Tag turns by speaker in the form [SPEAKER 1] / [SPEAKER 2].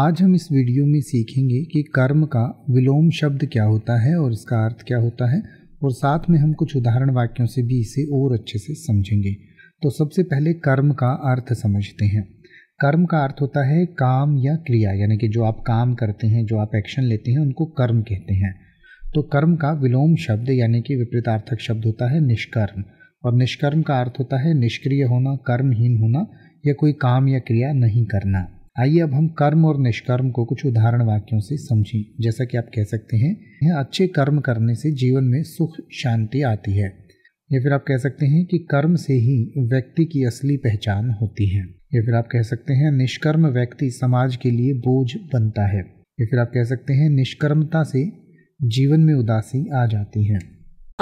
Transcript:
[SPEAKER 1] आज हम इस वीडियो में सीखेंगे कि कर्म का विलोम शब्द क्या होता है और इसका अर्थ क्या होता है और साथ में हम कुछ उदाहरण वाक्यों से भी इसे और अच्छे से समझेंगे तो सबसे पहले कर्म का अर्थ समझते हैं कर्म का अर्थ होता है काम या क्रिया यानी कि जो आप काम करते हैं जो आप एक्शन लेते हैं उनको कर्म कहते हैं तो कर्म का विलोम शब्द यानी कि विपरीतार्थक शब्द होता है निष्कर्म और निष्कर्म का अर्थ होता है निष्क्रिय होना कर्महीन होना या कोई काम या क्रिया नहीं करना आइए अब हम कर्म और निष्कर्म को कुछ उदाहरण वाक्यों से समझें जैसा कि आप कह सकते हैं यह अच्छे कर्म करने से जीवन में सुख शांति आती है या फिर आप कह सकते हैं कि कर्म से ही व्यक्ति की असली पहचान होती है या फिर आप कह सकते हैं निष्कर्म व्यक्ति समाज के लिए बोझ बनता है या फिर आप कह सकते हैं निष्कर्मता से जीवन में उदासी आ जाती है